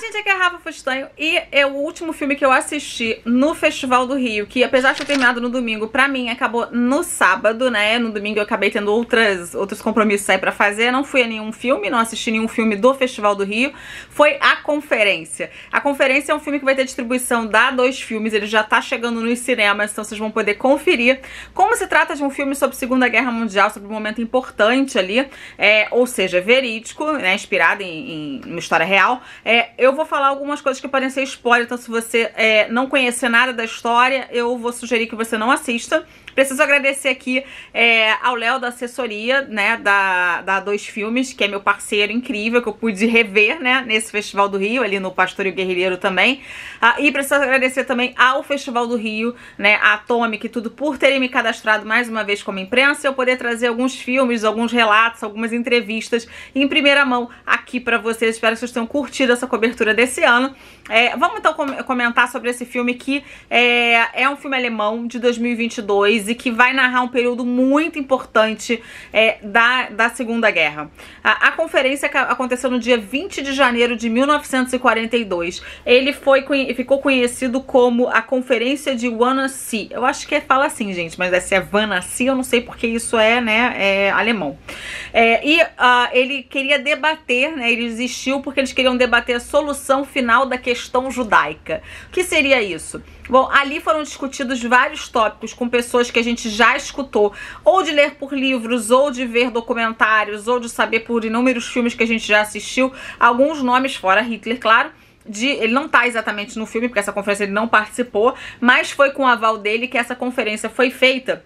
gente, aqui é a é Rafa Fustanho e é o último filme que eu assisti no Festival do Rio, que apesar de ter terminado no domingo, pra mim acabou no sábado, né? No domingo eu acabei tendo outras, outros compromissos aí pra fazer, não fui a nenhum filme, não assisti nenhum filme do Festival do Rio, foi A Conferência. A Conferência é um filme que vai ter distribuição da Dois Filmes, ele já tá chegando nos cinemas, então vocês vão poder conferir. Como se trata de um filme sobre Segunda Guerra Mundial, sobre um momento importante ali, é, ou seja, verídico, né? Inspirado em, em uma história real, é, eu eu vou falar algumas coisas que podem ser spoiler, então se você é, não conhecer nada da história, eu vou sugerir que você não assista. Preciso agradecer aqui é, ao Léo da assessoria, né, da, da Dois Filmes, que é meu parceiro incrível, que eu pude rever, né, nesse Festival do Rio, ali no Pastorio Guerrilheiro também. Ah, e preciso agradecer também ao Festival do Rio, né, à Atomic e tudo, por terem me cadastrado mais uma vez como imprensa, eu poder trazer alguns filmes, alguns relatos, algumas entrevistas em primeira mão aqui para vocês. Espero que vocês tenham curtido essa cobertura abertura desse ano. É, vamos então com comentar sobre esse filme que é, é, um filme alemão de 2022 e que vai narrar um período muito importante é, da, da Segunda Guerra. A, a, conferência aconteceu no dia 20 de janeiro de 1942. Ele foi, ficou conhecido como a Conferência de Wannsee. Eu acho que é, fala assim, gente, mas é se é Wannsee, eu não sei porque isso é, né, é alemão. É, e uh, ele queria debater, né, ele existiu porque eles queriam debater a solução final da questão judaica. O que seria isso? Bom, ali foram discutidos vários tópicos com pessoas que a gente já escutou, ou de ler por livros, ou de ver documentários, ou de saber por inúmeros filmes que a gente já assistiu, alguns nomes fora Hitler, claro. De, ele não está exatamente no filme, porque essa conferência ele não participou, mas foi com o aval dele que essa conferência foi feita.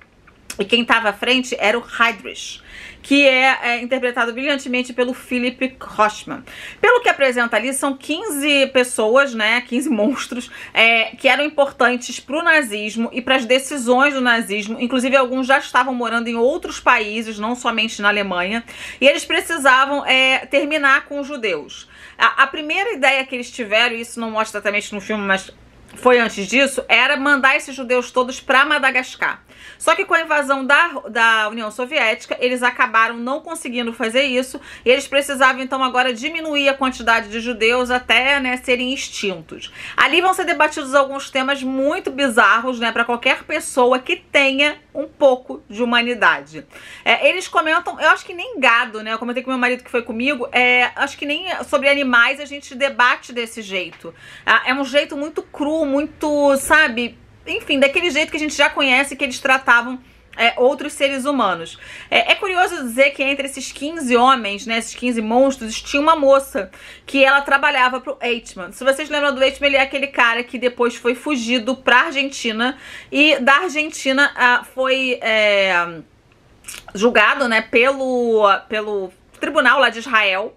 E quem estava à frente era o Heydrich que é, é interpretado brilhantemente pelo Philip Hoffman. Pelo que apresenta ali, são 15 pessoas, né, 15 monstros, é, que eram importantes para o nazismo e para as decisões do nazismo. Inclusive, alguns já estavam morando em outros países, não somente na Alemanha, e eles precisavam é, terminar com os judeus. A, a primeira ideia que eles tiveram, e isso não mostra exatamente no filme, mas foi antes disso, era mandar esses judeus todos para Madagascar. Só que com a invasão da, da União Soviética, eles acabaram não conseguindo fazer isso e eles precisavam então agora diminuir a quantidade de judeus até né, serem extintos. Ali vão ser debatidos alguns temas muito bizarros né, para qualquer pessoa que tenha um pouco de humanidade. É, eles comentam, eu acho que nem gado, né? Eu comentei com meu marido que foi comigo, é, acho que nem sobre animais a gente debate desse jeito. É, é um jeito muito cru, muito, sabe, enfim, daquele jeito que a gente já conhece que eles tratavam é, outros seres humanos. É, é, curioso dizer que entre esses 15 homens, né, esses 15 monstros, tinha uma moça que ela trabalhava pro Eichmann. Se vocês lembram do Eichmann, ele é aquele cara que depois foi fugido pra Argentina e da Argentina ah, foi é, julgado, né, pelo, pelo tribunal lá de Israel,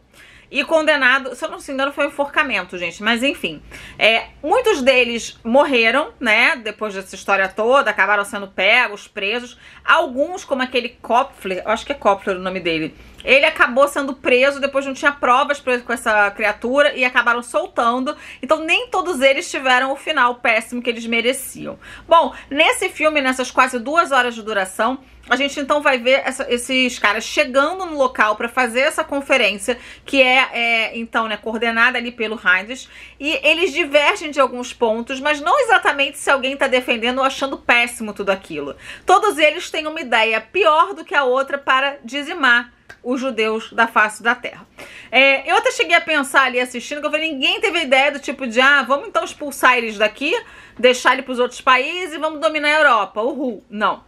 e condenado, se eu não me engano, foi um enforcamento, gente. Mas enfim, é, muitos deles morreram, né? Depois dessa história toda, acabaram sendo pegos, presos. Alguns, como aquele Kopfler, acho que é Kopfler o nome dele, ele acabou sendo preso, depois não tinha provas com essa criatura e acabaram soltando. Então nem todos eles tiveram o final péssimo que eles mereciam. Bom, nesse filme, nessas quase duas horas de duração, a gente então vai ver essa, esses caras chegando no local para fazer essa conferência, que é, é, então, né, coordenada ali pelo Heinz, e eles divergem de alguns pontos, mas não exatamente se alguém está defendendo ou achando péssimo tudo aquilo. Todos eles têm tem uma ideia pior do que a outra para dizimar os judeus da face da terra. É, eu até cheguei a pensar ali assistindo, que eu falei, ninguém teve ideia do tipo de, ah, vamos então expulsar eles daqui, deixar eles para os outros países e vamos dominar a Europa, uhul. Não.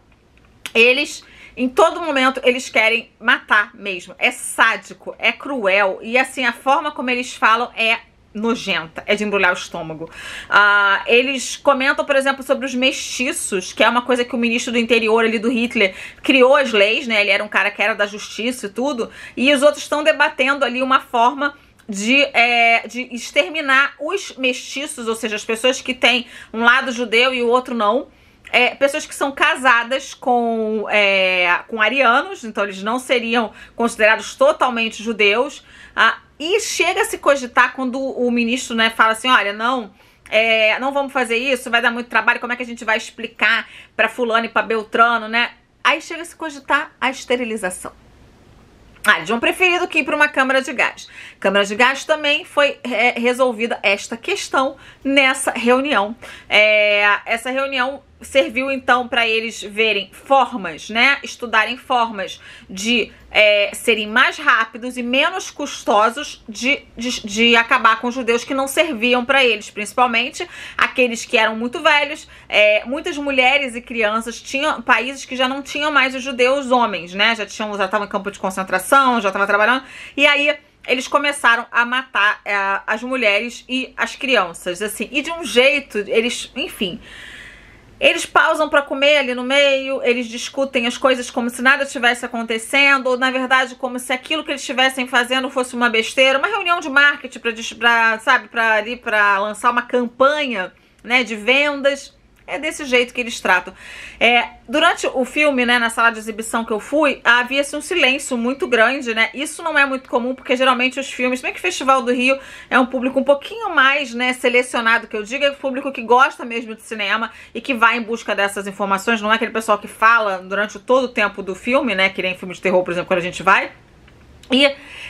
Eles, em todo momento, eles querem matar mesmo. É sádico, é cruel e assim, a forma como eles falam é nojenta, é de embrulhar o estômago. Uh, eles comentam, por exemplo, sobre os mestiços, que é uma coisa que o ministro do interior ali do Hitler criou as leis, né? Ele era um cara que era da justiça e tudo, e os outros estão debatendo ali uma forma de, é, de exterminar os mestiços, ou seja, as pessoas que têm um lado judeu e o outro não. É, pessoas que são casadas com, é, com arianos, então eles não seriam considerados totalmente judeus. Ah, e chega a se cogitar quando o ministro né, fala assim: olha, não. É, não vamos fazer isso, vai dar muito trabalho. Como é que a gente vai explicar para Fulano e para Beltrano, né? Aí chega a se cogitar a esterilização. Ah, vão preferir preferido que ir para uma câmara de gás. Câmara de gás também foi é, resolvida esta questão nessa reunião. É, essa reunião serviu então para eles verem formas, né? Estudarem formas de é, serem mais rápidos e menos custosos de, de, de, acabar com os judeus que não serviam para eles, principalmente aqueles que eram muito velhos. É, muitas mulheres e crianças tinham países que já não tinham mais os judeus homens, né? Já tinham já estavam em campo de concentração, já estavam trabalhando e aí eles começaram a matar é, as mulheres e as crianças, assim, e de um jeito eles, enfim eles pausam para comer ali no meio, eles discutem as coisas como se nada estivesse acontecendo, ou na verdade como se aquilo que eles estivessem fazendo fosse uma besteira, uma reunião de marketing para, sabe, para ali para lançar uma campanha, né, de vendas. É desse jeito que eles tratam. É, durante o filme, né, na sala de exibição que eu fui, havia-se um silêncio muito grande, né? Isso não é muito comum, porque geralmente os filmes, bem que o Festival do Rio é um público um pouquinho mais, né, selecionado, que eu digo, é o público que gosta mesmo de cinema e que vai em busca dessas informações, não é aquele pessoal que fala durante todo o tempo do filme, né, que nem filme de terror, por exemplo, quando a gente vai. E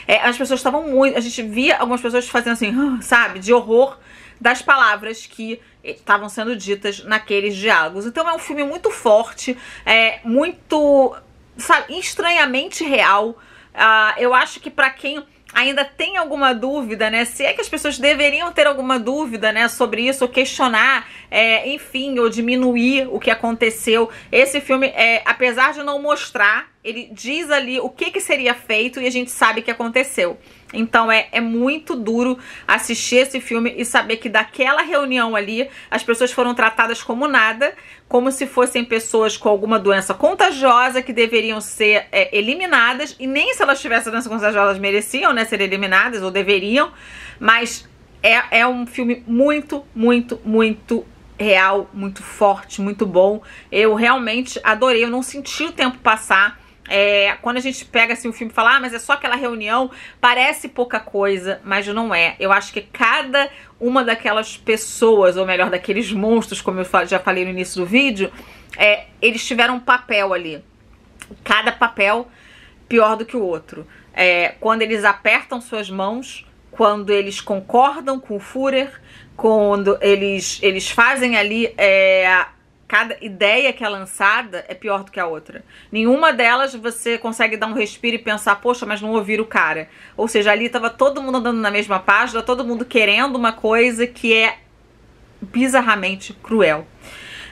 é, as pessoas estavam muito, a gente via algumas pessoas fazendo assim, sabe, de horror, das palavras que estavam sendo ditas naqueles diálogos. Então é um filme muito forte, é muito, sabe, estranhamente real. Uh, eu acho que para quem ainda tem alguma dúvida, né? Se é que as pessoas deveriam ter alguma dúvida, né, sobre isso, ou questionar, é, enfim, ou diminuir o que aconteceu. Esse filme, é, apesar de não mostrar ele diz ali o que, que seria feito e a gente sabe que aconteceu. Então é, é muito duro assistir esse filme e saber que daquela reunião ali as pessoas foram tratadas como nada, como se fossem pessoas com alguma doença contagiosa que deveriam ser é, eliminadas, e nem se elas tivessem doença contagiosa mereciam né, ser eliminadas ou deveriam, mas é, é um filme muito, muito, muito real, muito forte, muito bom. Eu realmente adorei, eu não senti o tempo passar. É, quando a gente pega assim, o filme e fala, ah, mas é só aquela reunião, parece pouca coisa, mas não é. Eu acho que cada uma daquelas pessoas, ou melhor, daqueles monstros, como eu já falei no início do vídeo, é, eles tiveram um papel ali. Cada papel pior do que o outro. É, quando eles apertam suas mãos, quando eles concordam com o Führer, quando eles, eles fazem ali é, cada ideia que é lançada é pior do que a outra. Nenhuma delas você consegue dar um respiro e pensar, poxa, mas não ouvir o cara. Ou seja, ali estava todo mundo andando na mesma página, todo mundo querendo uma coisa que é bizarramente cruel.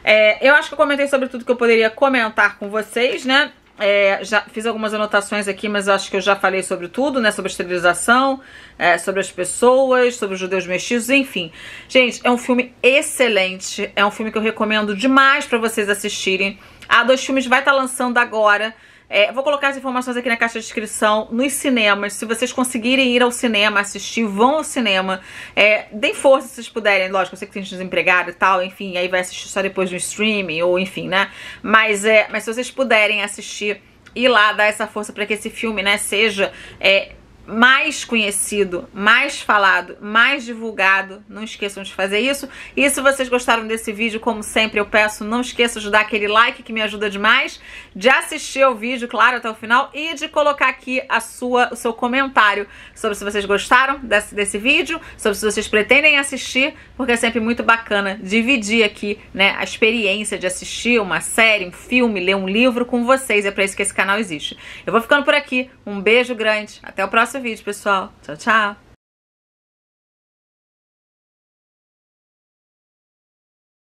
É, eu acho que eu comentei sobre tudo que eu poderia comentar com vocês, né? É, já fiz algumas anotações aqui, mas acho que eu já falei sobre tudo, né? Sobre a esterilização, é, sobre as pessoas, sobre os judeus mestiços, enfim. Gente, é um filme excelente. É um filme que eu recomendo demais para vocês assistirem. A Dois Filmes vai estar tá lançando agora é, vou colocar as informações aqui na caixa de descrição, nos cinemas. Se vocês conseguirem ir ao cinema, assistir, vão ao cinema. É, deem força se vocês puderem. Lógico, eu sei que tem gente desempregada e tal, enfim, aí vai assistir só depois do streaming, ou enfim, né? Mas, é, mas se vocês puderem assistir ir lá dar essa força para que esse filme, né, seja é, mais conhecido, mais falado, mais divulgado. Não esqueçam de fazer isso. E se vocês gostaram desse vídeo, como sempre eu peço, não esqueça de dar aquele like que me ajuda demais, de assistir o vídeo, claro, até o final e de colocar aqui a sua, o seu comentário sobre se vocês gostaram desse, desse vídeo, sobre se vocês pretendem assistir, porque é sempre muito bacana dividir aqui, né, a experiência de assistir uma série, um filme, ler um livro com vocês. É para isso que esse canal existe. Eu vou ficando por aqui. Um beijo grande. Até o próximo próximo vídeo, pessoal. Tchau, tchau!